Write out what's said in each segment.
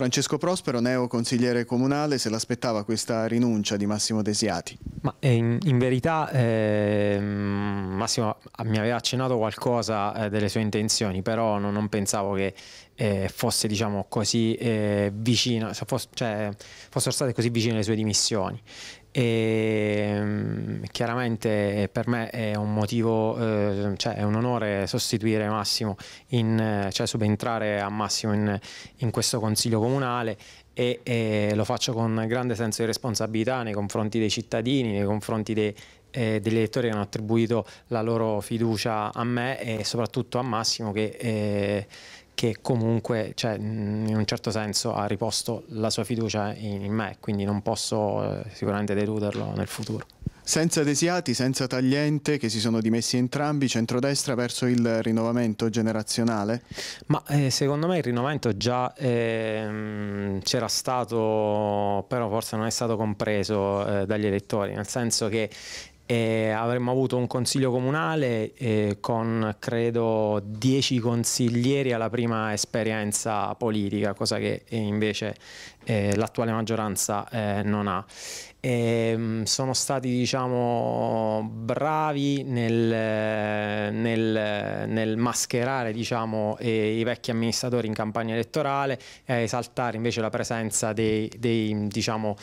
Francesco Prospero, neo consigliere comunale, se l'aspettava questa rinuncia di Massimo Desiati? Ma eh, in, in verità eh, Massimo mi aveva accennato qualcosa eh, delle sue intenzioni, però non, non pensavo che eh, fosse diciamo così eh, vicino, cioè, fossero state così vicine le sue dimissioni e ehm, chiaramente per me è un motivo, eh, cioè è un onore sostituire Massimo, in, cioè subentrare a Massimo in, in questo consiglio comunale e, e, lo faccio con grande senso di responsabilità nei confronti dei cittadini, nei confronti dei, eh, degli elettori che hanno attribuito la loro fiducia a me e soprattutto a Massimo che... Eh, che comunque cioè, in un certo senso ha riposto la sua fiducia in, in me, quindi non posso eh, sicuramente deluderlo nel futuro. Senza Desiati, senza Tagliente, che si sono dimessi entrambi, centrodestra verso il rinnovamento generazionale? Ma eh, secondo me il rinnovamento già eh, c'era stato, però forse non è stato compreso eh, dagli elettori, nel senso che e avremmo avuto un consiglio comunale eh, con credo 10 consiglieri alla prima esperienza politica, cosa che invece eh, l'attuale maggioranza eh, non ha. E ehm, sono stati diciamo, bravi nel, nel, nel mascherare diciamo, i vecchi amministratori in campagna elettorale e esaltare invece la presenza dei, dei, diciamo,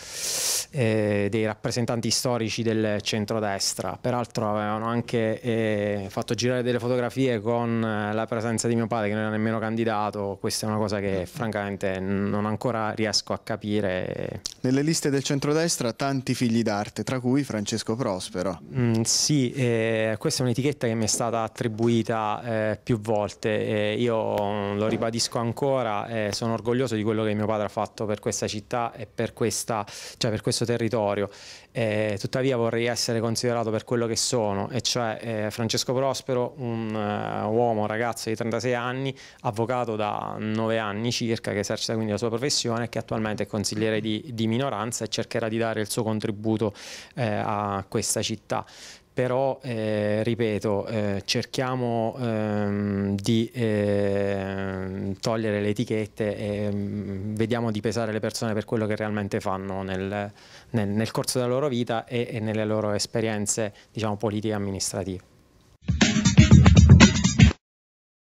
eh, dei rappresentanti storici del centrodestra. Peraltro avevano anche eh, fatto girare delle fotografie con eh, la presenza di mio padre che non era nemmeno candidato. Questa è una cosa che francamente non ancora riesco a capire. Nelle liste del centrodestra tanti figli d'arte, tra cui Francesco Prospero. Mm, sì, eh, questa è un'etichetta che mi è stata attribuita eh, più volte. Eh, io mm, lo ribadisco ancora, eh, sono orgoglioso di quello che mio padre ha fatto per questa città e per, questa, cioè per questo territorio. Eh, tuttavia vorrei essere considerato per quello che sono, e cioè eh, Francesco Prospero, un uomo, un ragazzo di 36 anni, avvocato da 9 anni circa, che esercita quindi la sua professione, che attualmente è consigliere di, di minoranza e cercherà di dare il suo suo contributo eh, a questa città però eh, ripeto eh, cerchiamo ehm, di eh, togliere le etichette e mm, vediamo di pesare le persone per quello che realmente fanno nel, nel, nel corso della loro vita e, e nelle loro esperienze diciamo, politiche e amministrative.